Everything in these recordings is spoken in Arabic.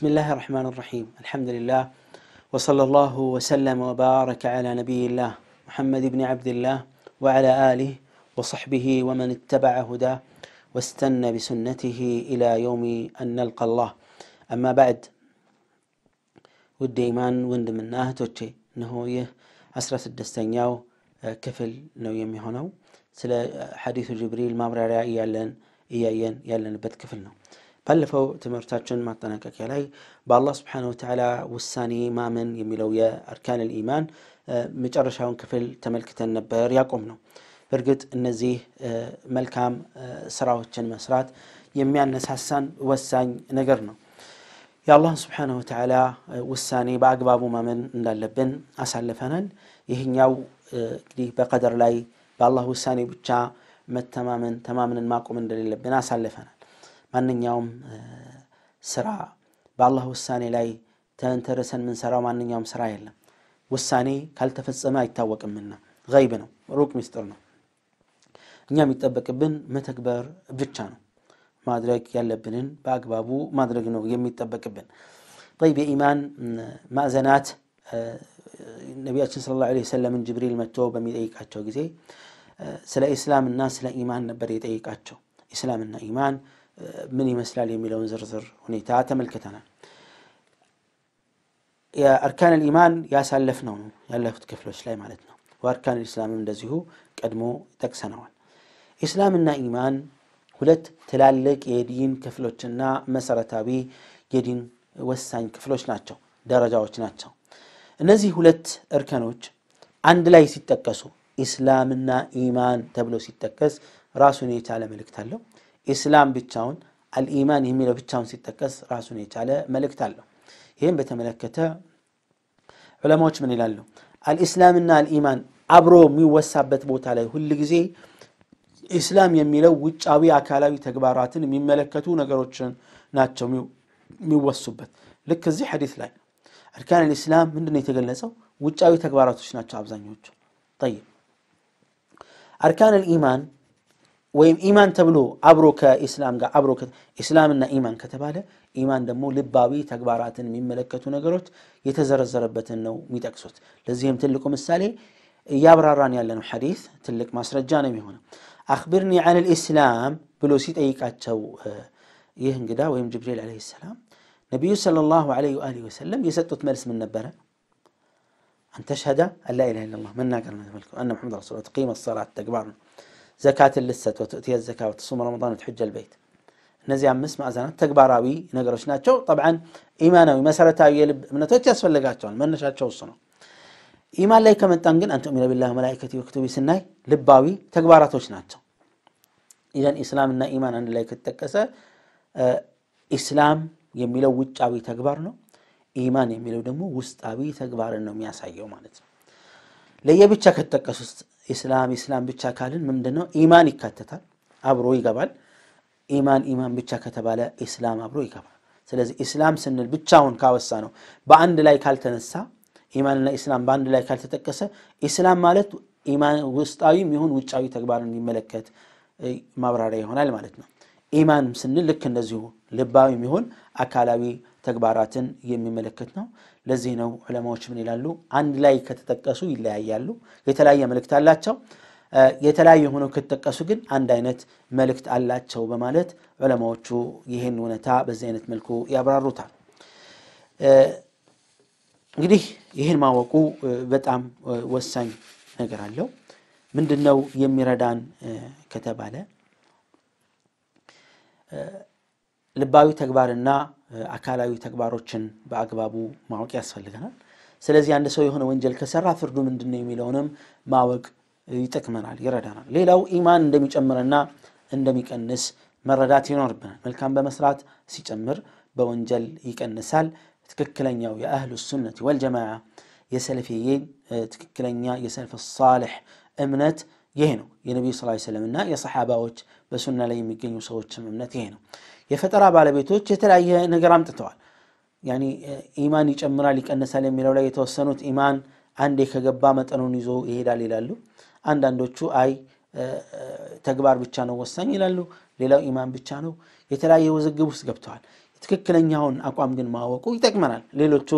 بسم الله الرحمن الرحيم الحمد لله وصلى الله وسلم وبارك على نبي الله محمد بن عبد الله وعلى آله وصحبه ومن اتبع هداه واستنى بسنته إلى يوم أن نلقى الله أما بعد ودي إيمان من توتشي إنه يه أسرة الدستنياو كفل نو يمي هنو سلا حديث جبريل ما برا إيالن إيايين يالن بتكفل نو ባለፈው ትምህርታችን ማጠናቀቂያ ላይ በአላህ ስብሓን ወተዓላ ውሳኔ ማመን የሚለው የአርካን ልኢማን መጨረሻውን ክፍል ተመልክተን ነበር ያቆም ነው። እርግጥ እነዚህ መልካም ስራዎችን መስራት የሚያነሳሳን ወሳኝ ነገር ነው። የአላህ ስብሓን ወተዓላ ውሳኔ በአግባቡ ማመን እንዳለብን አሳልፈናል። ይህኛው እንግዲህ በቀደር ላይ በአላህ ውሳኔ ብቻ መተማመን ተማምንን ማቆም እንደሌለብን አሳልፈናል። ማንኛውም ስራ በአላህ ውሳኔ ላይ ተንተረሰን የምንሰራው ማንኛውም ስራ የለም። ውሳኔ ካልተፈጸመ አይታወቅምና ይብ ነው፣ ሩቅ ሚስጥር ነው። እኛ የሚጠበቅብን መተግበር ብቻ ነው። ማድረግ ያለብንን በአግባቡ ማድረግ ነው የሚጠበቅብን። ይብ የኢማን ማዕዘናት ነቢያችን ስለ ዐለይሂ ሰለምን ጅብሪል መጥቶ በሚጠይቃቸው ጊዜ ስለ ኢስላምና ስለ ኢማን ነበር የጠይቃቸው። ኢስላምና ኢማን ምን ይመስላል የሚለውን ዝርዝር ሁኔታ ተመልክተናል። የአርካን ልኢማን ያሳለፍ ነው ያለፉት ክፍሎች ላይ ማለት ነው። ወአርካን ልእስላምም እንደዚሁ ቀድሞ ጠቅሰነዋል። ኢስላምና ኢማን ሁለት ትላልቅ የዲን ክፍሎችና መሰረታዊ የዲን ወሳኝ ክፍሎች ናቸው፣ ደረጃዎች ናቸው። እነዚህ ሁለት እርከኖች አንድ ላይ ሲጠቀሱ ኢስላምና ኢማን ተብሎ ሲጠቀስ ራሱን የቻለ መልእክት አለው። ኢስላም ብቻውን አልኢማን የሚለው ብቻውን ሲጠቀስ ራሱን የቻለ መልእክት አለው። ይህም በተመለከተ ዑለማዎች ምን ይላሉ? አልኢስላምና አልኢማን አብሮ የሚወሳበት ቦታ ላይ ሁል ጊዜ ኢስላም የሚለው ውጫዊ አካላዊ ተግባራትን የሚመለከቱ ነገሮችን ናቸው የሚወሱበት። ልክ እዚህ ሐዲስ ላይ አርካን አልኢስላም ምንድን ነው የተገለጸው? ውጫዊ ተግባራቶች ናቸው አብዛኞቹ። ይ አርካን አልኢማን ወይም ኢማን ተብሎ አብሮ ከኢስላም ጋር አብሮ ኢስላምና ኢማን ከተባለ ኢማን ደግሞ ልባዊ ተግባራትን የሚመለከቱ ነገሮች የተዘረዘረበትን ነው የሚጠቅሱት። ለዚህም ትልቁ ምሳሌ እያብራራን ያለነው ሐዲስ ትልቅ ማስረጃ ነው የሚሆነው። አክቢርኒ አን ልኢስላም ብሎ ሲጠይቃቸው ይህ እንግዳ ወይም ጅብሪል ዓለይሂ ሰላም ነቢዩ ሰለላሁ ዓለይሂ ወአሊሂ ወሰለም የሰጡት መልስ ምን ነበረ? አንተሽሀዳ አላ ኢላሃ ኢለላህ መናገር ነው። ተመልከቱ፣ አነ ሙሐመድ ረሱሉላህ ተቂመ ሰላት ተግባር ነው። زكاة اللست وتؤتي الزكاة وتصوم رمضان وتحج البيت نزي أمس ما أزانت تقباراوي نقرشنا تشو طبعا إيمانا ومسارتا يلب من توتي أسفل لقات تشو من نشاء تشو الصنو إيمان ليك من تنقل أن تؤمن بالله وملائكتي وكتبي سناي لباوي تقبارات وشنا تشو إذن إسلام إن إيمان أن ليك التكسة آه إسلام يميلو وجعوي تقبارنا إيمان يميلو دمو وستعوي تقبارنا مياسا يومانت ليه بيتشاك التكسوس ኢስላም ኢስላም ብቻ ካልን ምንድን ነው ኢማን ይካተታል፣ አብሮ ይገባል። ኢማን ኢማን ብቻ ከተባለ ኢስላም አብሮ ይገባል። ስለዚህ ኢስላም ስንል ብቻውን ካወሳ ነው በአንድ ላይ ካልተነሳ ኢማንና ኢስላም በአንድ ላይ ካልተጠቀሰ ኢስላም ማለት ኢማን ውስጣዊም ይሁን ውጫዊ ተግባርን የሚመለከት ማብራሪያ ይሆናል ማለት ነው። ኢማን ስንል ልክ እንደዚሁ ልባዊ የሚሆን አካላዊ ተግባራትን የሚመለከት ነው። ለዚህ ነው ዑለማዎች ምን ይላሉ? አንድ ላይ ከተጠቀሱ ይለያያሉ። የተለያየ መልእክት አላቸው። የተለያየ ሆነው ከተጠቀሱ ግን አንድ አይነት መልእክት አላቸው በማለት ዑለማዎቹ ይህን እውነታ በዚህ አይነት መልኩ ያብራሩታል። እንግዲህ ይህን ማወቁ በጣም ወሳኝ ነገር አለው። ምንድነው የሚረዳን ከተባለ ልባዊ ተግባርና አካላዊ ተግባሮችን በአግባቡ ማወቅ ያስፈልገናል። ስለዚህ አንድ ሰው የሆነ ወንጀል ከሰራ ፍርዱ ምንድን ነው የሚለውንም ማወቅ ይጠቅመናል፣ ይረዳናል። ሌላው ኢማን እንደሚጨምርና እንደሚቀንስ መረዳት ይኖርብናል። መልካም በመስራት ሲጨምር በወንጀል ይቀንሳል። ትክክለኛው የአህሉ ሱነት ወልጀማ የሰለፊይን ትክክለኛ የሰልፍ ሳልሕ እምነት ይሄ ነው። የነቢዩ ስ ሰለምና የሰሓባዎች በሱና ላይ የሚገኙ ሰዎችም እምነት ይሄ ነው። የፈጠራ ባለቤቶች የተለያየ ነገር አምጥተዋል። ኢማን ይጨምራል ይቀንሳል የሚለው ላይ የተወሰኑት ኢማን አንዴ ከገባ መጠኑን ይዞ ይሄዳል ይላሉ። አንዳንዶቹ አይ ተግባር ብቻ ነው ወሳኝ ይላሉ። ሌላው ኢማን ብቻ ነው። የተለያየ ውዝግብ ውስጥ ገብተዋል። ትክክለኛውን አቋም ግን ማወቁ ይጠቅመናል። ሌሎቹ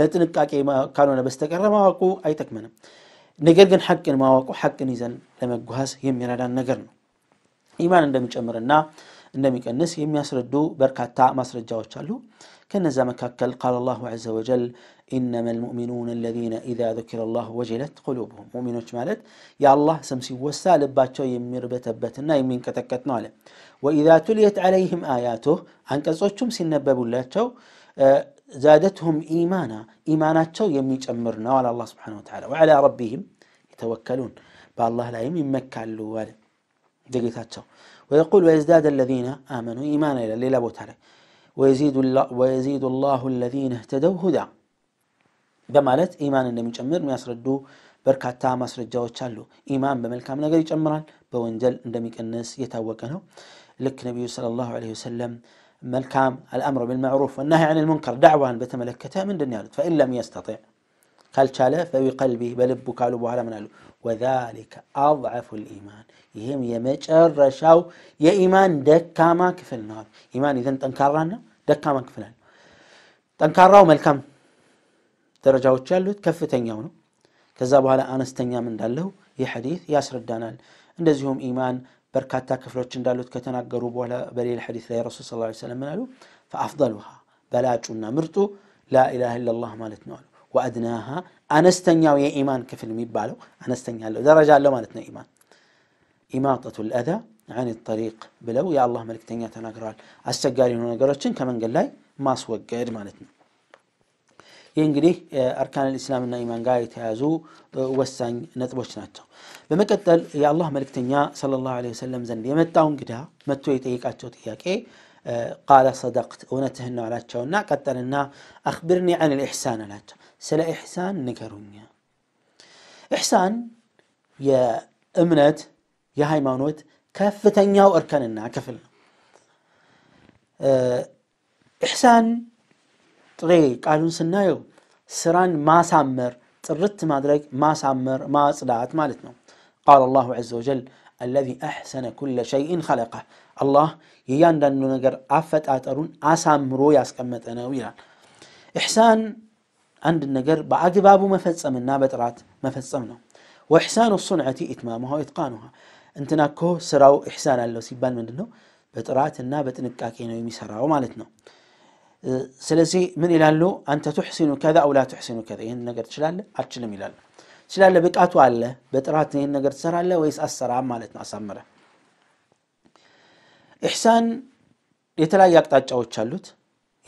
ለጥንቃቄ ካልሆነ በስተቀረ ማወቁ አይጠቅመንም። ነገር ግን ሐቅን ማወቁ ሐቅን ይዘን ለመጓዝ የሚረዳን ነገር ነው። ኢማን እንደሚጨምርና እንደሚቀንስ የሚያስረዱ በርካታ ማስረጃዎች አሉ ከነዛ መካከል ቃል አላሁ ዘ ወጀል إنما المؤمنون الذين إذا ذكر الله وجلت قلوبهم مؤمنو مالت يا الله سمسي وسا لباتشو يمير بتبتنا يمين كتكتنا له وإذا تليت عليهم آياته عنك صوتشم سنبب الله زادتهم إيمانا إيمانا تشو يميج أمرنا على الله سبحانه وتعالى وعلى ربهم يتوكلون بالله لا يمين مكة الله دقيتاتشو ويقول ويزداد الذين آمنوا إيمانا إلى الليلة بوتاري ويزيد ويزيد الله الذين اهتدوا هدى بمالت إيمان النبي جمر مياس ردو بركاتا مصر الجو تشالو إيمان بملكة من غير جمران بونجل ندميك الناس يتوكنه لك نبي صلى الله عليه وسلم ملكام الأمر بالمعروف والنهي عن المنكر دعوة بتملكته من دنيا فإن لم يستطع قال شاله فوي قلبي بلب قالوا بوالا من قالوا وذلك أضعف الإيمان يهم يمج الرشاو يا إيمان دكا ما كفلنا إيمان إذا تنكارنا دكا ما كفلنا تنكرنا ملكم درجة وتشلوت كفتين يومه كذا بوالا أنستنيا من دالو يا حديث ياسر الدانال عندزهم إيمان بركاتا كفلوش اندالوت كتنا قروب ولا بليل حديث لي رسول صلى الله عليه وسلم منالو فأفضلها بلاج ونمرتو لا إله إلا الله مالتنا نالو وأدناها أنا أنستنيا ويا إيمان كيف كفل ميبالو أنستنيا لو درجة لو مالتنا إيمان إماطة الأذى عن الطريق بلو يا الله ملك تنيا تناقرال السجاري نقرتشن كمن قال لي ما سوق غير مالتنا ينقريه آه، أركان الإسلام إن إيمان قاية تيازو آه، وسان نتبوش ناتو بمكتل يا الله ملك تنيا صلى الله عليه وسلم زن يمتاون قدها متو يتيك أتو تياك آه، قال صدقت ونتهن على تشونا قتلنا أخبرني عن الإحسان على تشونا سلا إحسان نكرونيا إحسان يا أمنت يا هاي مانوت كفتن ياو أركان النا كفل أه، إحسان طري قالون سنايو سران ما سامر ترت ما درك ما سامر ما صلعت مالتنا قال الله عز وجل الذي أحسن كل شيء خلقه الله ييان دانو نقر أفت أترون أسامرو ياسكمت ويلا إحسان عند النجر بأجبابه ما فتصم النابت رات ما فتصمنا وإحسان الصنعة إتمامها وإتقانها أنت ناكو سراو إحسان الله سيبان من دنو بترات النابت نكاكينو يمسراو مالتنا سلسي من إلى اللو أنت تحسن كذا أو لا تحسن كذا إن نجر شلال أتشلم إلى شلال بك أطوال له بترات إن نجر سرع له ويس أسرع مالتنا أسمره إحسان يتلاقي أكتاج أو تشلوت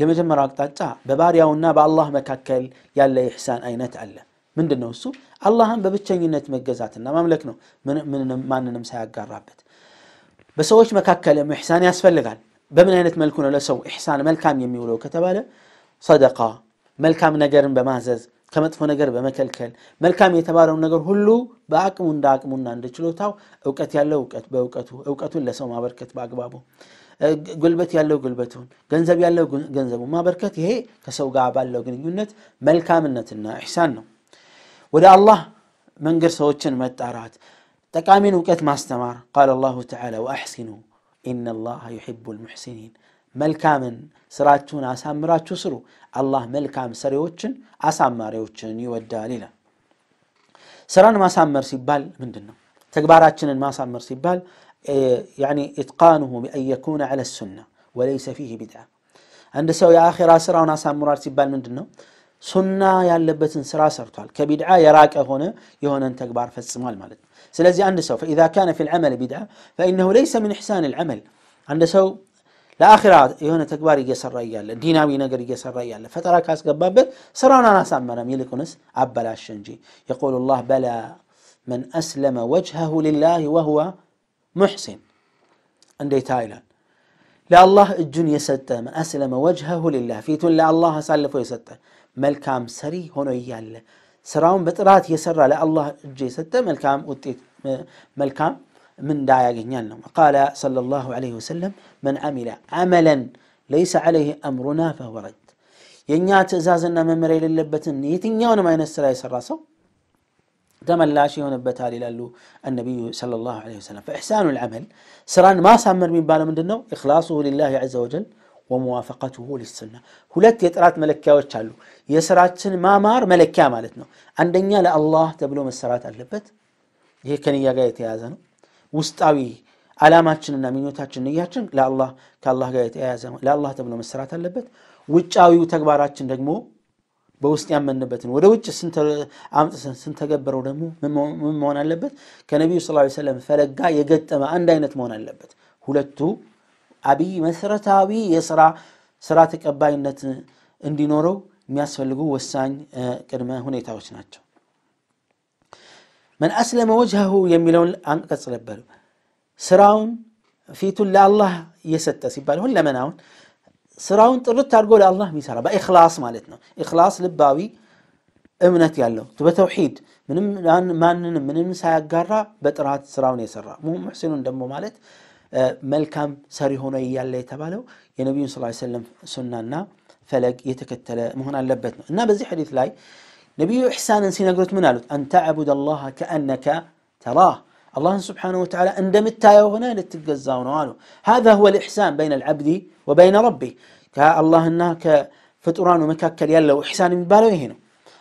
የመጀመሪያው አቅጣጫ በባሪያውና በአላህ መካከል ያለ የኢሕሳን አይነት አለ። ምንድን ነው እሱ? አላህን በብቸኝነት መገዛትና ማምለክ ነው፣ ማንንም ሳያጋራበት። በሰዎች መካከልም ኢሕሳን ያስፈልጋል። በምን አይነት መልኩ ነው ለሰው ሕሳን መልካም የሚውለው ከተባለ ሰደቃ፣ መልካም ነገርን በማዘዝ ከመጥፎ ነገር በመከልከል መልካም የተባለውን ነገር ሁሉ በአቅሙ እንደ አቅሙና እንደ ችሎታው እውቀት ያለው በእውቀቱ እውቀቱን ለሰው ማበርከት በአግባቡ ጉልበት ያለው ጉልበቱን፣ ገንዘብ ያለው ገንዘቡን ማበርከት ይሄ ከሰው ጋር ባለው ግንኙነት መልካምነትና ኢሕሳን ነው። ወደ አላህ መንገድ ሰዎችን መጣራት፣ ጠቃሚን እውቀት ማስተማር። ቃል አላሁ ተዓላ ወአሕሲኑ ኢነላሃ ዩሕቡ ልሙሕሲኒን መልካምን ስራችሁን አሳምራችሁ ስሩ፣ አላህ መልካም ሰሪዎችን አሳማሪዎችን ይወዳል ይላል። ስራን ማሳመር ሲባል ምንድን ነው? ተግባራችንን ማሳመር ሲባል إيه، يعني إتقانه بأن يكون على السنة وليس فيه بدعة عند سوى آخر سرى وناسا مرار تبال من دنه سنة يالبت سرى سرطال كبدعة يراك هنا يهون أن تكبر فالسمال مالد سلزي عند سوى فإذا كان في العمل بدعة فإنه ليس من إحسان العمل عند سوى لآخر يهون تكبر يجسر رأيال ديناوي نقر يجسر رأيال فترى كاس قبابت سرى وناسا مرام يلكونس أبلا الشنجي يقول الله بلى من أسلم وجهه لله وهو محسن عندي تايلان لا الله الجن يسد من أسلم وجهه لله في لا الله سالف يسد ملكام سري هنا يال سراون بترات يسرى لا الله الجن يسد ملكام وتيت ملكام من دايا جنيان قال صلى الله عليه وسلم من عمل عملا ليس عليه أمرنا فهو رد ينيات إزازنا من مريل اللبة يتنيون ما ينسر يسرى سو ተመላሽ ይሆንበታል ይላሉ አነቢዩ ሰለላሁ ዐለይሂ ወሰለም። ፈኢሕሳኑ ልዓመል ስራን ማሳመር የሚባለው ምንድን ነው? ኢኽላሱሁ ሊላሂ ዐዘ ወጀል ወመዋፈቀቱሁ ሊሱና። ሁለት የጥራት መለኪያዎች አሉ። የስራችን ማማር መለኪያ ማለት ነው። አንደኛ ለአላህ ተብሎ መሰራት አለበት። ይህ ከንያ ጋር የተያያዘ ነው። ውስጣዊ ዓላማችንና ምኞታችን ንያችን ከአላህ ጋር የተያያዘ ነው። ለአላህ ተብሎ መሰራት አለበት። ውጫዊው ተግባራችን ደግሞ በውስጥ ያመንበትን ወደ ውጭ አምጥሰን ስንተገበረው ደግሞ ምን መሆን አለበት? ከነቢዩ ስ ሰለም ፈለጋ የገጠመ አንድ አይነት መሆን አለበት። ሁለቱ አብይ መሰረታዊ የስራ ስራ ተቀባይነት እንዲኖረው የሚያስፈልጉ ወሳኝ ቅድመ ሁኔታዎች ናቸው። መን አስለመ ወጅሁ የሚለውን አንቀጽ ነበር። ስራውን ፊቱን ለአላህ እየሰጠ ሲባል ሁን ለመን አሁን ስራውን ጥርት አድርጎ ለአላህ የሚሰራ በኢኽላስ ማለት ነው። ኢኽላስ ልባዊ እምነት ያለው በተውሂድ ምንም ማንንም ምንም ሳያጋራ በጥራት ስራውን የሰራ ሙሕሲኑን ደግሞ ማለት መልካም ሰሪ ሆኖ እያለ የተባለው የነቢዩን ስ ሰለም ሱናና ፈለግ የተከተለ መሆን አለበት ነው እና በዚህ ሐዲት ላይ ነቢዩ ኢሕሳንን ሲነግሩት ምን አሉት? አንተዕቡድ አላህ ከአነከ ተራህ الله سبحانه وتعالى عندما تايوه هنا نتجزاونه هذا هو الإحسان بين العبد وبين ربه كالله هناك فطران ومككل يلا وإحسان مبالغ هنا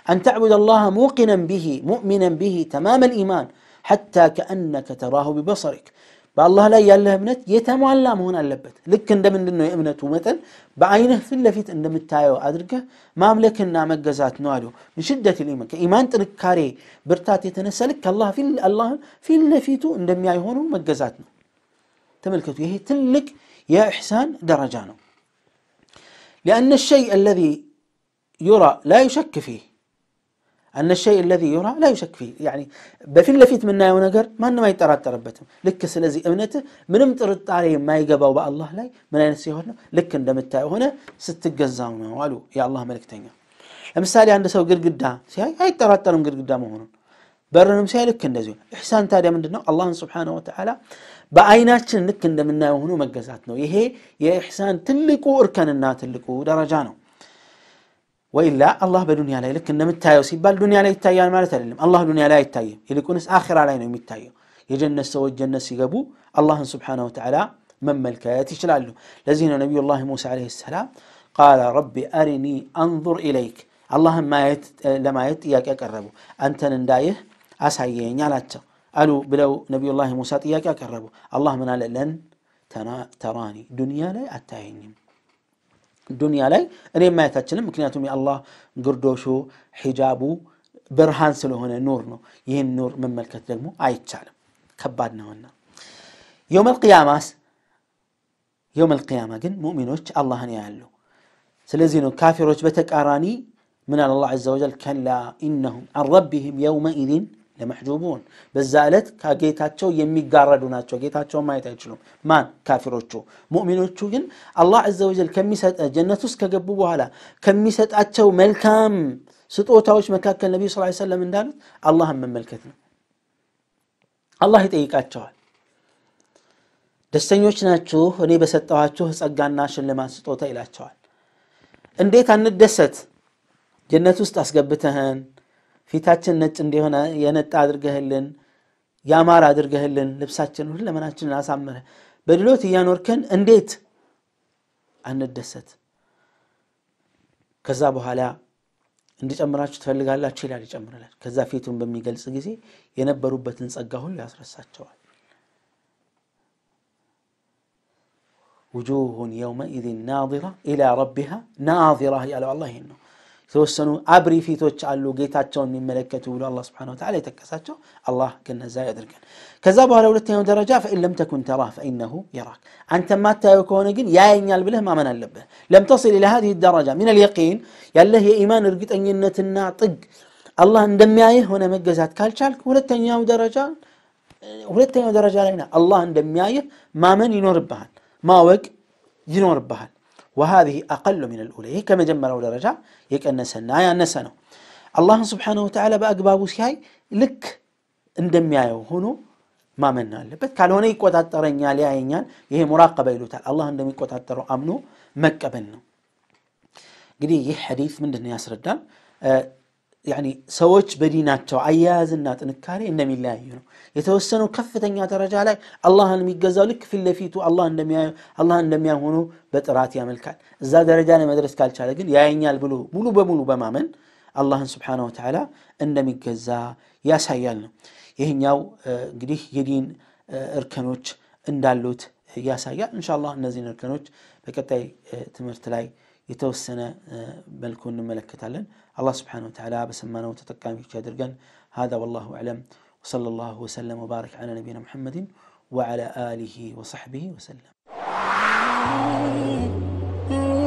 أن تعبد الله موقنا به مؤمنا به تمام الإيمان حتى كأنك تراه ببصرك በአላህ ላይ ያለህ እምነት የተሟላ መሆን አለበት። ልክ እንደምንድን ነው የእምነቱ መጠን? በአይንህ ፊት ለፊት እንደምታየው አድርገህ ማምለክና መገዛት ነው አሉ። ምን ሽደት ልኢማን ከኢማን ጥንካሬ ብርታት የተነሳ ልክ አላህን ፊት ለፊቱ እንደሚያይ ሆኖ መገዛት ነው። ተመልከቱ፣ ይሄ ትልቅ የኢሕሳን ደረጃ ነው። ሊአነ ሸይ አለዚ ዩራ ላ ዩሸክ ፊህ ان الشيء الذي يرى لا يشك فيه يعني بفي لفيت من ناي ونقر ما انما يترتر بتم لك سلازي امنته من امتر عليهم ما يقبا بأ الله لي من اين سيهن لك عندما تاي هنا ست قزام والو يا الله ملك تنيا لمثال عند سو قرقدا سي هاي يترتر من قرقدا مهن برن مسي لك اندزي احسان تاري مندنا الله سبحانه وتعالى بعيناتنا لك عندما ناي هنا مغزاتنا يهي يا احسان تلقو اركاننا تلقو درجانو وإلا الله بدنيا لا لكن نم التايو سيبال لي لا يتايا يعني ما لتعلم الله دنيا لي لا اللي يكون آخر علينا يوم التايو يجنة سوى الجنة سيقبو الله سبحانه وتعالى من ملكات شلاله لزين نبي الله موسى عليه السلام قال ربي أرني أنظر إليك اللهم ما يت... لما إياك أقربو أنت ندايه أسعيين على قالوا بلو نبي الله موسى إياك أقربو اللهم أنا لن تراني دنيا لا أتايني دنيا لاي اني ما يتاكلن مكنياتهم يا الله قردوشو حجابو برهان سلو هنا نور نو يهن نور من ملكة دلمو عاية تعلم كبادنا هنا يوم القيامة يوم القيامة قن مؤمنوش الله هنا يهلو سلزينو كافروش بتك أراني من الله عز وجل كلا إنهم عن ربهم يومئذ ለመሕጁቡን በዛ ዕለት ከጌታቸው የሚጋረዱ ናቸው። ጌታቸውን ማየት አይችሉም። ማን? ካፊሮቹ። ሙእሚኖቹ ግን አላህ ዐዘ ወጀል ጀነት ውስጥ ከገቡ በኋላ ከሚሰጣቸው መልካም ስጦታዎች መካከል ነቢዩ ስ ሰለም እንዳሉት አላህን መመልከት ነው። አላህ ይጠይቃቸዋል። ደስተኞች ናችሁ እኔ በሰጠኋችሁ ጸጋና ሽልማት ስጦታ ይላቸዋል። እንዴት አንደሰት? ጀነት ውስጥ አስገብተህን ፊታችን ነጭ እንደሆነ የነጣ አድርገህልን ያማረ አድርገህልን ልብሳችን ሁለመናችንን አሳምረ በድሎት እያኖርከን እንዴት አንደሰት? ከዛ በኋላ እንዲጨምራችሁ ትፈልጋላችሁ ይላል፣ ይጨምራል። ከዛ ፊቱን በሚገልጽ ጊዜ የነበሩበትን ጸጋ ሁሉ ያስረሳቸዋል። ውጁሁን የውመኢዝን ናዚራ ኢላ ረቢሃ ናዚራ ያለው አላ ይህን ነው። የተወሰኑ አብሪ ፊቶች አሉ ጌታቸውን የሚመለከቱ ብሎ አላ ስብን ተላ የጠቀሳቸው አላህ ከነዛ ያደርገን ከዛ በኋላ ሁለተኛው ደረጃ ፈኢን ለም ተኩን ተራ ፈኢነሁ የራክ አንተ ማታየው ከሆነ ግን ያየኛል ብለህ ማመን አለብህ ለም ተስል ኢላ ሀዚህ ደረጃ ሚን አልየቂን ያለህ የኢማን እርግጠኝነትና ጥግ አላህ እንደሚያይህ ሆነ መገዛት ካልቻልክ ሁለተኛው ደረጃ ሁለተኛው ደረጃ ላይ ና አላህ እንደሚያይህ ማመን ይኖርብሃል ማወቅ ይኖርብሃል وهذه أقل من الأولى هي كما جمل أولى رجع يك أنسنا يا أنسنا الله سبحانه وتعالى بقى بابوس هاي لك عندما يايو هنا ما من نالبت قالوا أنا يقوى تترين يا ليعين يعني هي مراقبة له تعالى الله عندما يقوى تتر أمنه مكة بنا قدي يه حديث من الدنيا سردان آه، ያኒ ሰዎች በዲናቸው አያያዝና ጥንካሬ እንደሚለያዩ ነው። የተወሰኑ ከፍተኛ ደረጃ ላይ አላህን የሚገዛው ልክ ፊትለፊቱ ለፊቱ አላህ በጥራት ያመልካል። እዛ ደረጃ ላይ መድረስ ካልቻለ ግን ያየኛል ብሎ ሙሉ በሙሉ በማመን አላህን ስብሓነሁ ወተዓላ እንደሚገዛ ያሳያል ነው። ይህኛው እንግዲህ የዲን እርከኖች እንዳሉት ያሳያል። እንሻላህ እነዚህን እርከኖች በቀጣይ ትምህርት ላይ يتوسنا መልኩ ملكة الله سبحانه وتعالى በሰማነው ተጠቃሚዎች ያድርገን። هذا والله أعلم وصلى الله وسلم وبارك على نبينا محمد وعلى آله وصحبه وسلم